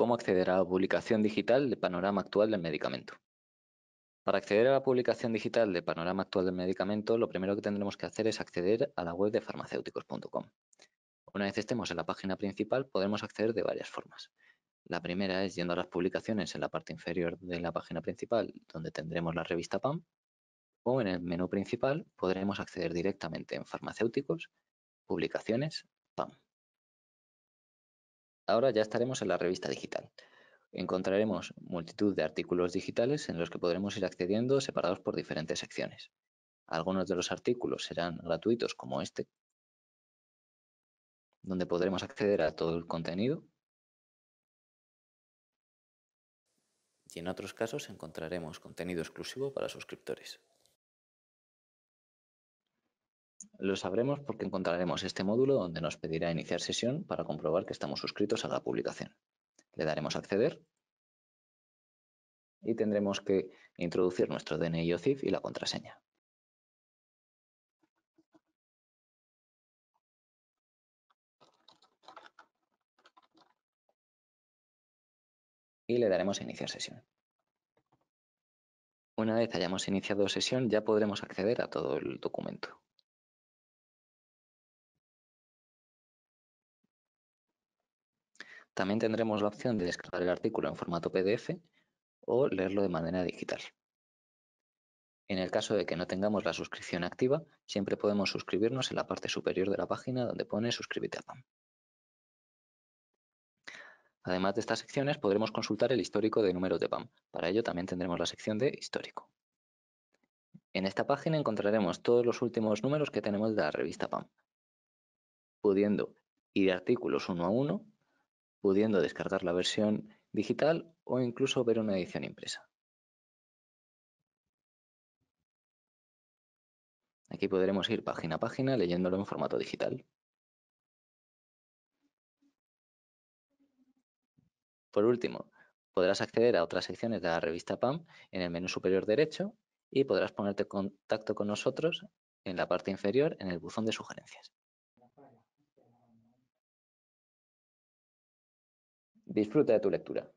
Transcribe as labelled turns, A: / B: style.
A: cómo acceder a la publicación digital de Panorama Actual del Medicamento.
B: Para acceder a la publicación digital de Panorama Actual del Medicamento, lo primero que tendremos que hacer es acceder a la web de farmacéuticos.com. Una vez estemos en la página principal, podremos acceder de varias formas. La primera es yendo a las publicaciones en la parte inferior de la página principal, donde tendremos la revista PAM, o en el menú principal podremos acceder directamente en farmacéuticos, publicaciones, PAM. Ahora ya estaremos en la revista digital. Encontraremos multitud de artículos digitales en los que podremos ir accediendo separados por diferentes secciones. Algunos de los artículos serán gratuitos como este, donde podremos acceder a todo el contenido.
C: Y en otros casos encontraremos contenido
B: exclusivo para suscriptores. Lo sabremos porque encontraremos este módulo donde nos pedirá iniciar sesión para comprobar que estamos suscritos a la publicación. Le daremos acceder y tendremos que
A: introducir nuestro DNI o CIF y la contraseña. Y le daremos a iniciar sesión.
C: Una vez hayamos iniciado sesión ya podremos acceder a todo el documento. También
B: tendremos la opción de descargar el artículo en formato PDF o leerlo de manera digital. En el caso de que no tengamos la suscripción activa, siempre podemos suscribirnos en la parte superior de la página donde pone suscríbete a PAM. Además de estas secciones, podremos consultar el histórico de números de PAM. Para ello también tendremos la sección de histórico. En esta página encontraremos todos los últimos números que tenemos de la revista PAM, pudiendo ir artículos uno a uno pudiendo descartar la versión digital o incluso ver una edición impresa.
A: Aquí podremos ir página a página leyéndolo en formato digital.
B: Por último, podrás acceder a otras secciones de la revista PAM en el menú superior derecho y podrás ponerte en contacto con nosotros en la parte inferior en el buzón de
A: sugerencias. Disfruta de tu lectura.